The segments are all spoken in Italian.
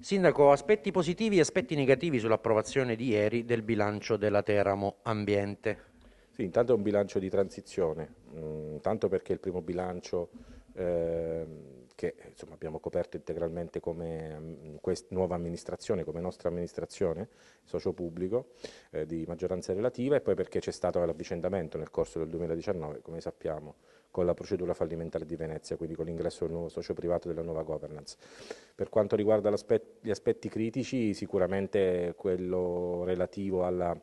Sindaco, aspetti positivi e aspetti negativi sull'approvazione di ieri del bilancio della Teramo Ambiente. Sì, intanto è un bilancio di transizione, mh, mm, tanto perché il primo bilancio eh, che insomma, abbiamo coperto integralmente come mm, nuova amministrazione, come nostra amministrazione, socio pubblico eh, di maggioranza relativa e poi perché c'è stato l'avvicendamento nel corso del 2019, come sappiamo, con la procedura fallimentare di Venezia, quindi con l'ingresso del nuovo socio privato e della nuova governance. Per quanto riguarda aspet gli aspetti critici, sicuramente quello relativo alla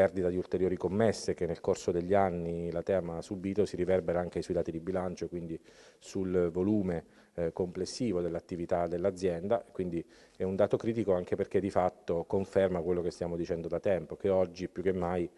perdita di ulteriori commesse che nel corso degli anni la Terma ha subito si riverbera anche sui dati di bilancio, quindi sul volume eh, complessivo dell'attività dell'azienda, quindi è un dato critico anche perché di fatto conferma quello che stiamo dicendo da tempo, che oggi più che mai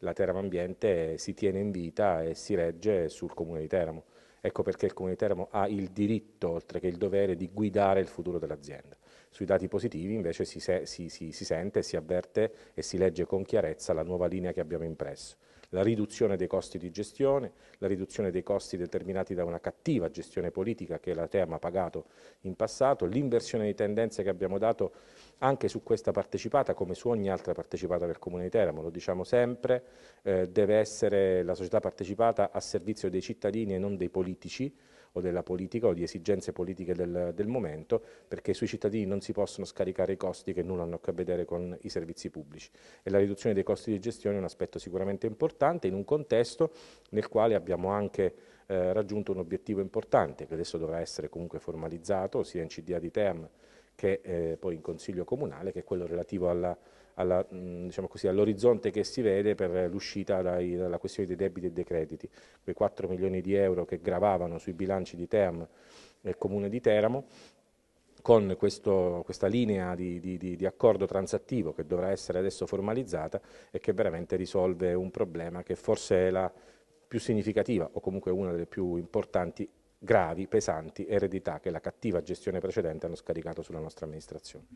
la Teramo Ambiente si tiene in vita e si regge sul Comune di Teramo. Ecco perché il Comune di Teramo ha il diritto, oltre che il dovere, di guidare il futuro dell'azienda. Sui dati positivi invece si, se, si, si, si sente, si avverte e si legge con chiarezza la nuova linea che abbiamo impresso la riduzione dei costi di gestione, la riduzione dei costi determinati da una cattiva gestione politica che la TEAM ha pagato in passato, l'inversione di tendenze che abbiamo dato anche su questa partecipata, come su ogni altra partecipata del Comune di Teramo, lo diciamo sempre, eh, deve essere la società partecipata a servizio dei cittadini e non dei politici o della politica o di esigenze politiche del, del momento, perché sui cittadini non, si possono scaricare i costi che nulla hanno a che vedere con i servizi pubblici e la riduzione dei costi di gestione è un aspetto sicuramente importante in un contesto nel quale abbiamo anche eh, raggiunto un obiettivo importante che adesso dovrà essere comunque formalizzato sia in CDA di TEAM che eh, poi in Consiglio Comunale, che è quello relativo diciamo all'orizzonte diciamo all che si vede per l'uscita dalla questione dei debiti e dei crediti. Quei 4 milioni di euro che gravavano sui bilanci di Team nel Comune di Teramo con questo, questa linea di, di, di, accordo transattivo che dovrà essere adesso formalizzata e che veramente risolve un problema che forse è la più significativa o comunque una delle più importanti, gravi, pesanti eredità che la cattiva gestione precedente hanno scaricato sulla nostra amministrazione.